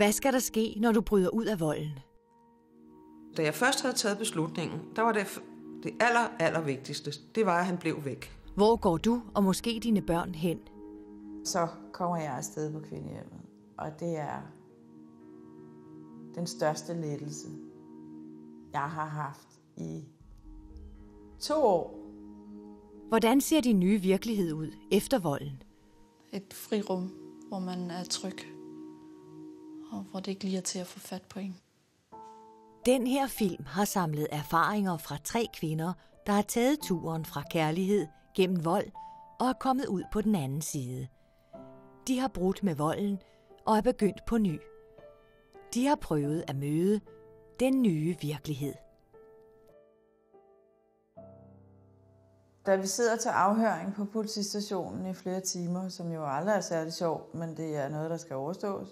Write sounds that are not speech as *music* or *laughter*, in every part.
Hvad skal der ske, når du bryder ud af volden? Da jeg først havde taget beslutningen, der var det, det aller, aller vigtigste. Det var, at han blev væk. Hvor går du og måske dine børn hen? Så kommer jeg afsted på kvindehjemmet, og det er den største lettelse, jeg har haft i to år. Hvordan ser din nye virkelighed ud efter volden? Et frirum, hvor man er tryg og hvor det ikke lige er til at få fat på en. Den her film har samlet erfaringer fra tre kvinder, der har taget turen fra kærlighed gennem vold og er kommet ud på den anden side. De har brudt med volden og er begyndt på ny. De har prøvet at møde den nye virkelighed. Da vi sidder til afhøring på politistationen i flere timer, som jo aldrig er særlig sjov, men det er noget, der skal overstås,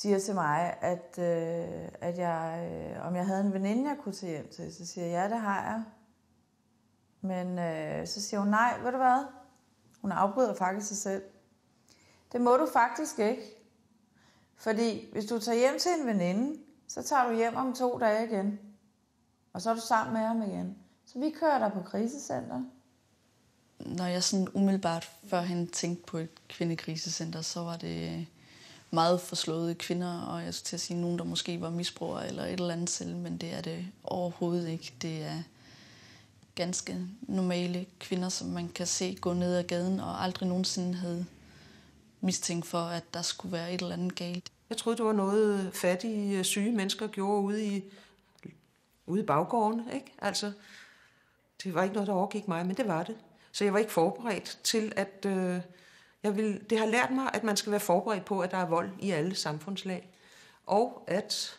siger til mig, at, øh, at jeg, øh, om jeg havde en veninde, jeg kunne tage hjem til. Så siger jeg, ja, det har jeg. Men øh, så siger hun, nej, ved du hvad? Hun afbryder faktisk sig selv. Det må du faktisk ikke. Fordi hvis du tager hjem til en veninde, så tager du hjem om to dage igen. Og så er du sammen med ham igen. Så vi kører dig på krisecenter. Når jeg sådan umiddelbart førhen tænkte på et kvindekrisecenter, så var det meget forslåede kvinder, og jeg skal til at sige nogen, der måske var misbrugere eller et eller andet selv, men det er det overhovedet ikke. Det er ganske normale kvinder, som man kan se gå ned ad gaden, og aldrig nogensinde havde mistænkt for, at der skulle være et eller andet galt. Jeg troede, det var noget fattige, syge mennesker gjorde ude i, ude i baggården. Ikke? Altså, det var ikke noget, der overgik mig, men det var det. Så jeg var ikke forberedt til, at, øh, jeg vil, det har lært mig, at man skal være forberedt på, at der er vold i alle samfundslag, og at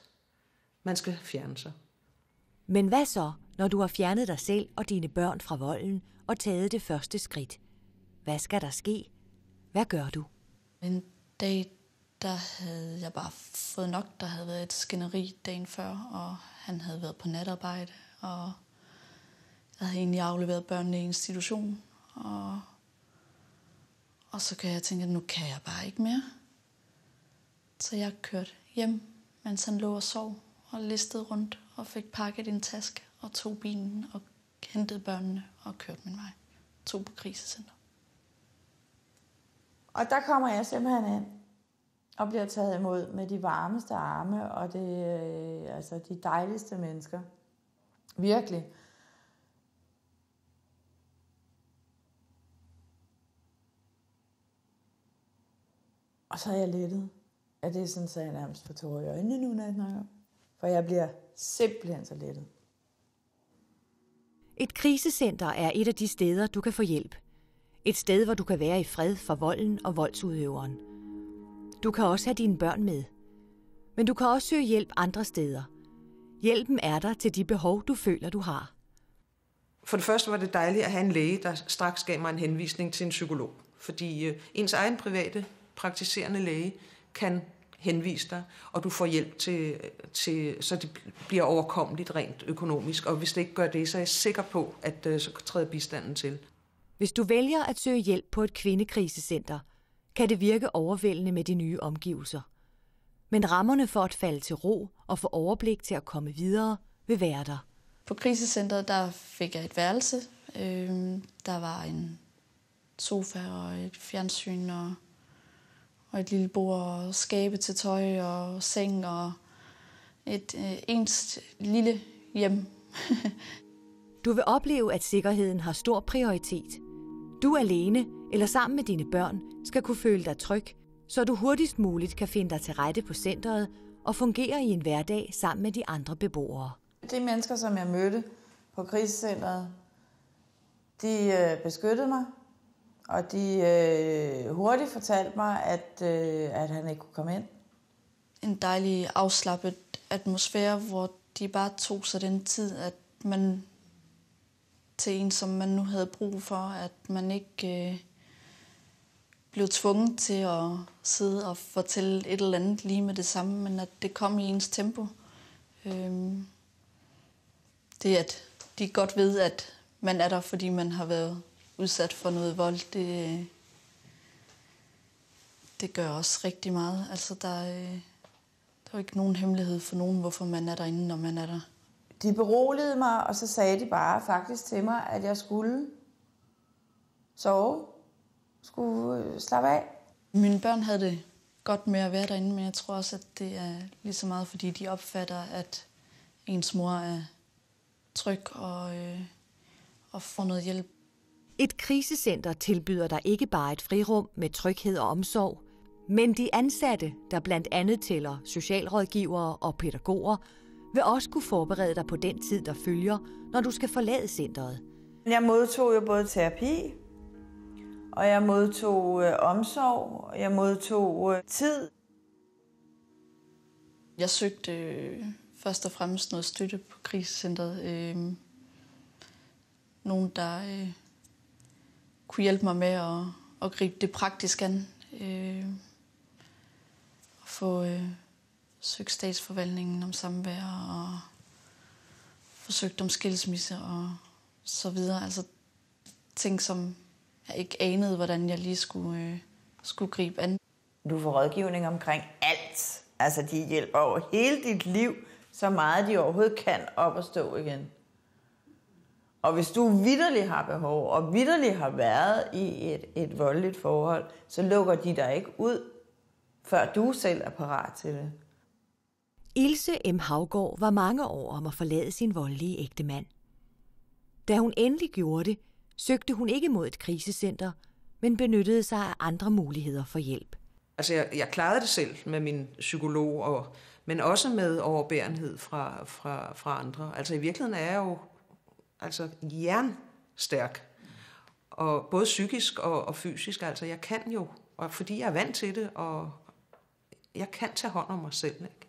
man skal fjerne sig. Men hvad så, når du har fjernet dig selv og dine børn fra volden og taget det første skridt? Hvad skal der ske? Hvad gør du? En dag, der havde jeg bare fået nok. Der havde været et skænderi dagen før, og han havde været på natarbejde, og jeg havde egentlig afleveret børnene i institution, og og så kan jeg tænke, at nu kan jeg bare ikke mere. Så jeg kørte hjem, mens han lå og sov og listede rundt og fik pakket en taske og tog bilen og hentede børnene og kørte min vej. Tog på krisecenter. Og der kommer jeg simpelthen ind og bliver taget imod med de varmeste arme og det, øh, altså de dejligste mennesker. Virkelig. Og så er jeg lettet. Og det er sådan, så jeg nærmest får tårer i øjnene nu, når jeg snakker For jeg bliver simpelthen så lettet. Et krisecenter er et af de steder, du kan få hjælp. Et sted, hvor du kan være i fred for volden og voldsudøveren. Du kan også have dine børn med. Men du kan også søge hjælp andre steder. Hjælpen er der til de behov, du føler, du har. For det første var det dejligt at have en læge, der straks gav mig en henvisning til en psykolog. Fordi øh, ens egen private praktiserende læge kan henvise dig, og du får hjælp til, til så det bliver overkommeligt rent økonomisk. Og hvis det ikke gør det, så er jeg sikker på, at øh, så træder bistanden til. Hvis du vælger at søge hjælp på et kvindekrisecenter, kan det virke overvældende med de nye omgivelser. Men rammerne for at falde til ro og få overblik til at komme videre vil være der. På krisecentret der fik jeg et værelse. Øh, der var en sofa og et fjernsyn og og et lille bord og skabe til tøj og seng og et øh, ens lille hjem. *laughs* du vil opleve, at sikkerheden har stor prioritet. Du alene eller sammen med dine børn skal kunne føle dig tryg, så du hurtigst muligt kan finde dig til rette på centret og fungere i en hverdag sammen med de andre beboere. De mennesker, som jeg mødte på krisecentret, de øh, beskyttede mig, og de øh, hurtigt fortalte mig, at, øh, at han ikke kunne komme ind. En dejlig afslappet atmosfære, hvor de bare tog sig den tid, at man til en, som man nu havde brug for, at man ikke øh, blev tvunget til at sidde og fortælle et eller andet lige med det samme, men at det kom i ens tempo. Øh, det at de godt ved, at man er der, fordi man har været udsat for noget vold, det, det gør også rigtig meget. Altså, der, øh, der er jo ikke nogen hemmelighed for nogen, hvorfor man er derinde, når man er der. De beroligede mig, og så sagde de bare faktisk til mig, at jeg skulle sove, skulle øh, slappe af. Mine børn havde det godt med at være derinde, men jeg tror også, at det er lige så meget, fordi de opfatter, at ens mor er tryg og, øh, og får noget hjælp. Et krisecenter tilbyder dig ikke bare et frirum med tryghed og omsorg, men de ansatte, der blandt andet tæller socialrådgivere og pædagoger, vil også kunne forberede dig på den tid, der følger, når du skal forlade centret. Jeg modtog jo både terapi, og jeg modtog øh, omsorg, og jeg modtog øh, tid. Jeg søgte øh, først og fremmest noget støtte på krisecentret. Øh, nogen, der kunne hjælpe mig med at, at gribe det praktisk an. Øh, at få øh, søgt statsforvaltningen om samvær og forsøgt om skilsmisse og så videre. Altså ting, som jeg ikke anede, hvordan jeg lige skulle, øh, skulle gribe an. Du får rådgivning omkring alt. Altså, de hjælper over hele dit liv, så meget de overhovedet kan op og stå igen. Og hvis du vidderlig har behov, og vidderlig har været i et, et voldeligt forhold, så lukker de dig ikke ud, før du selv er parat til det. Ilse M. Havgård var mange år om at forlade sin voldelige ægtemand. Da hun endelig gjorde det, søgte hun ikke mod et krisecenter, men benyttede sig af andre muligheder for hjælp. Altså, jeg, jeg klarede det selv med min psykolog, og, men også med overbærenhed fra, fra, fra andre. Altså, i virkeligheden er jeg jo altså jernstærk. Og både psykisk og, og fysisk, altså jeg kan jo, og fordi jeg er vant til det, og jeg kan tage hånd om mig selv. Ikke?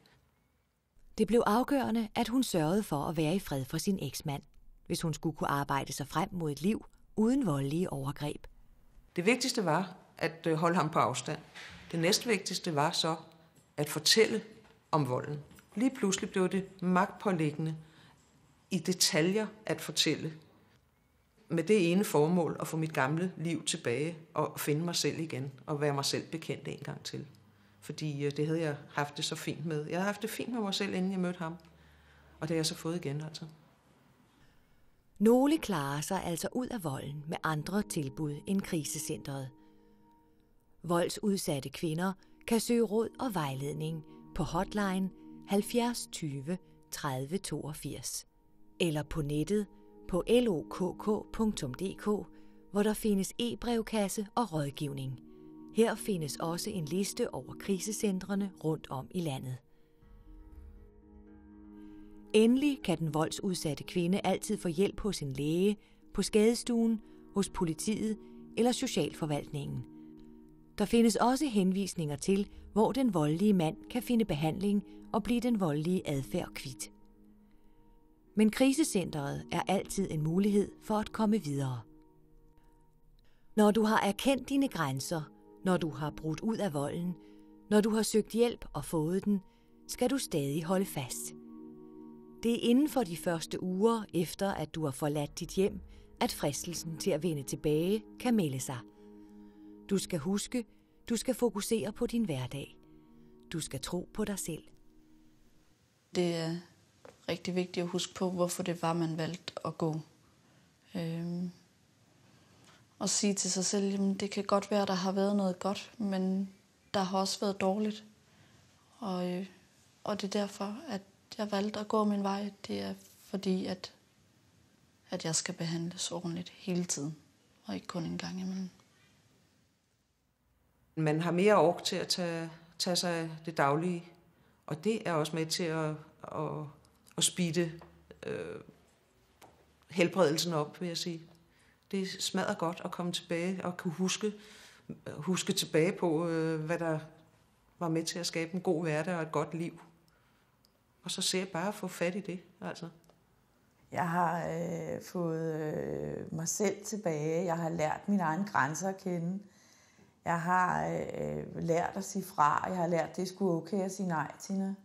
Det blev afgørende, at hun sørgede for at være i fred for sin eksmand, hvis hun skulle kunne arbejde sig frem mod et liv uden voldelige overgreb. Det vigtigste var at øh, holde ham på afstand. Det næstvigtigste var så at fortælle om volden. Lige pludselig blev det magtpålæggende i detaljer at fortælle. Med det ene formål at få mit gamle liv tilbage og finde mig selv igen og være mig selv bekendt en gang til. Fordi øh, det havde jeg haft det så fint med. Jeg havde haft det fint med mig selv, inden jeg mødte ham. Og det har jeg så fået igen, altså. Nogle klarer sig altså ud af volden med andre tilbud end krisecentret. Voldsudsatte kvinder kan søge råd og vejledning på hotline 70 20 30 82 eller på nettet på lokk.dk, hvor der findes e-brevkasse og rådgivning. Her findes også en liste over krisecentrene rundt om i landet. Endelig kan den voldsudsatte kvinde altid få hjælp hos en læge, på skadestuen, hos politiet eller socialforvaltningen. Der findes også henvisninger til, hvor den voldelige mand kan finde behandling og blive den voldelige adfærd kvidt. Men krisecentret er altid en mulighed for at komme videre. Når du har erkendt dine grænser, når du har brudt ud af volden, når du har søgt hjælp og fået den, skal du stadig holde fast. Det er inden for de første uger efter, at du har forladt dit hjem, at fristelsen til at vende tilbage kan melde sig. Du skal huske, du skal fokusere på din hverdag. Du skal tro på dig selv. Det er rigtig vigtigt at huske på, hvorfor det var, man valgte at gå. Øhm, og sige til sig selv, at det kan godt være, der har været noget godt, men der har også været dårligt. Og, øh, og det er derfor, at jeg valgte at gå min vej. Det er fordi, at, at jeg skal behandles ordentligt hele tiden, og ikke kun en gang imellem. Man har mere ork til at tage, tage sig af det daglige, og det er også med til at, at at spide øh, helbredelsen op, vil jeg sige. Det smadrer godt at komme tilbage og kunne huske, huske tilbage på, øh, hvad der var med til at skabe en god hverdag og et godt liv. Og så ser jeg bare at få fat i det, altså. Jeg har øh, fået øh, mig selv tilbage. Jeg har lært mine egne grænser at kende. Jeg har øh, lært at sige fra. Jeg har lært, at det skulle okay at sige nej til noget.